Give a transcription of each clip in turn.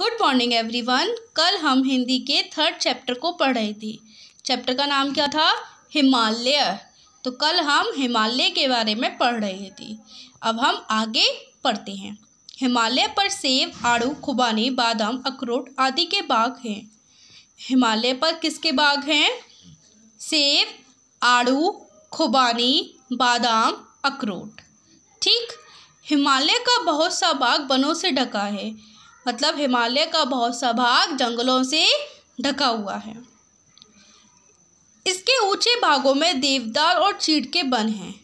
good morning everyone कल हम हिंदी के थर्ड चैप्टर को पढ़ रहे थे चैप्टर का नाम क्या था हिमालय तो कल हम हिमालय के बारे में पढ़ रहे थे अब हम आगे पढ़ते हैं हिमालय पर सेब आड़ू खुबानी बादाम अखरोट आदि के बाग हैं हिमालय पर किसके बाग हैं सेब आड़ू खुबानी बादाम अखरोट ठीक हिमालय का बहुत सा बाग वनों से ढका है मतलब हिमालय का बहुत सा भाग जंगलों से ढका हुआ है इसके ऊंचे भागों में देवदार और चीड़ के वन हैं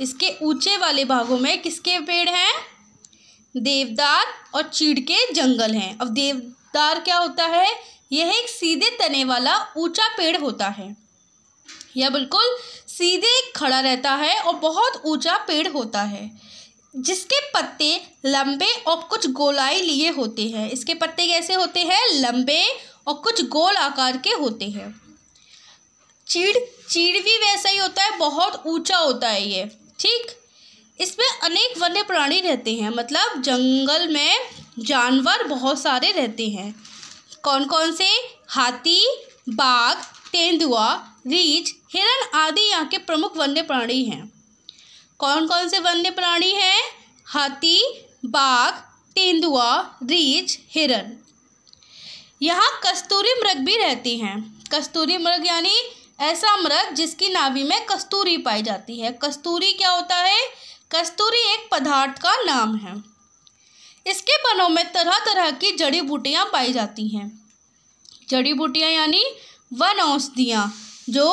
इसके ऊंचे वाले भागों में किसके पेड़ हैं देवदार और चीड़ के जंगल हैं अब देवदार क्या होता है यह एक सीधे तने वाला ऊंचा पेड़ होता है यह बिल्कुल सीधे खड़ा रहता है और बहुत ऊंचा पेड़ होता है जिसके पत्ते लंबे और कुछ गोलाई लिए होते हैं इसके पत्ते कैसे होते हैं लंबे और कुछ गोल आकार के होते हैं चीड़ चीड़ भी वैसा ही होता है बहुत ऊंचा होता है ये ठीक इसमें अनेक वन्य प्राणी रहते हैं मतलब जंगल में जानवर बहुत सारे रहते हैं कौन कौन से हाथी बाघ तेंदुआ रीछ हिरण आदि यहाँ के प्रमुख वन्य प्राणी हैं कौन कौन से वन्य प्राणी हैं हाथी बाघ तेंदुआ रीछ हिरन यहाँ कस्तूरी मृग भी रहती हैं कस्तूरी मृग यानी ऐसा मृग जिसकी नाभि में कस्तूरी पाई जाती है कस्तूरी क्या होता है कस्तूरी एक पदार्थ का नाम है इसके वनों में तरह तरह की जड़ी बूटियाँ पाई जाती हैं जड़ी बूटियाँ यानी वन औषधियाँ जो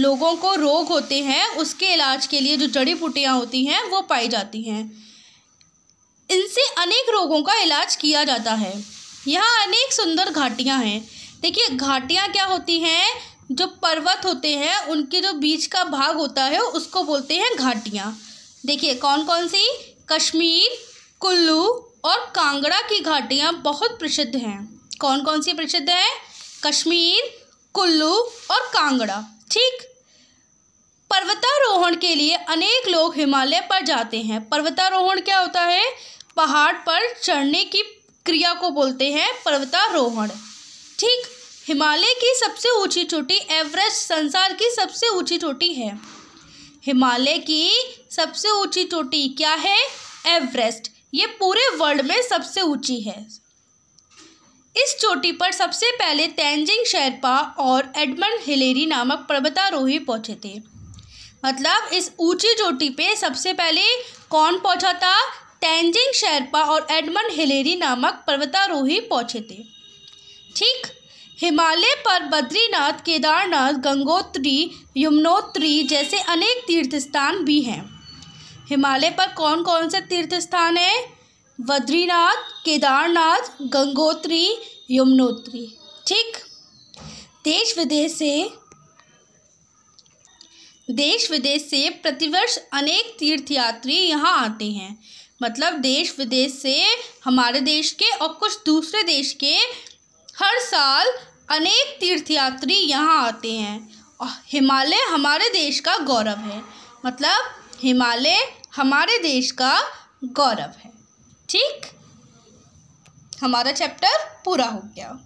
लोगों को रोग होते हैं उसके इलाज के लिए जो जड़ी बूटियाँ होती हैं वो पाई जाती हैं इनसे अनेक रोगों का इलाज किया जाता है यहाँ अनेक सुंदर घाटियाँ हैं देखिए घाटियाँ क्या होती हैं जो पर्वत होते हैं उनके जो बीच का भाग होता है उसको बोलते हैं घाटियाँ देखिए कौन कौन सी कश्मीर कुल्लू और कांगड़ा की घाटियाँ बहुत प्रसिद्ध हैं कौन कौन सी प्रसिद्ध हैं कश्मीर कुल्लू और कांगड़ा ठीक पर्वतारोहण के लिए अनेक लोग हिमालय पर जाते हैं पर्वतारोहण क्या होता है पहाड़ पर चढ़ने की क्रिया को बोलते हैं पर्वतारोहण ठीक हिमालय की सबसे ऊंची चोटी एवरेस्ट संसार की सबसे ऊंची चोटी है हिमालय की सबसे ऊंची चोटी क्या है एवरेस्ट ये पूरे वर्ल्ड में सबसे ऊंची है इस चोटी पर सबसे पहले तैनजिंग शेरपा और एडमंड हिलेरी नामक पर्वतारोही पहुंचे थे मतलब इस ऊंची चोटी पे सबसे पहले कौन पहुंचा था तैनजिंग शेरपा और एडमंड हिलेरी नामक पर्वतारोही पहुंचे थे ठीक हिमालय पर बद्रीनाथ केदारनाथ गंगोत्री यमुनोत्री जैसे अनेक तीर्थ स्थान भी हैं हिमालय पर कौन कौन से तीर्थ स्थान हैं बद्रीनाथ केदारनाथ गंगोत्री यमुनोत्री ठीक देश विदेश से देश विदेश से प्रतिवर्ष अनेक तीर्थयात्री यहाँ आते हैं मतलब देश विदेश से हमारे देश के और कुछ दूसरे देश के हर साल अनेक तीर्थयात्री यहाँ आते हैं और हिमालय हमारे देश का गौरव है मतलब हिमालय हमारे देश का गौरव है ठीक हमारा चैप्टर पूरा हो गया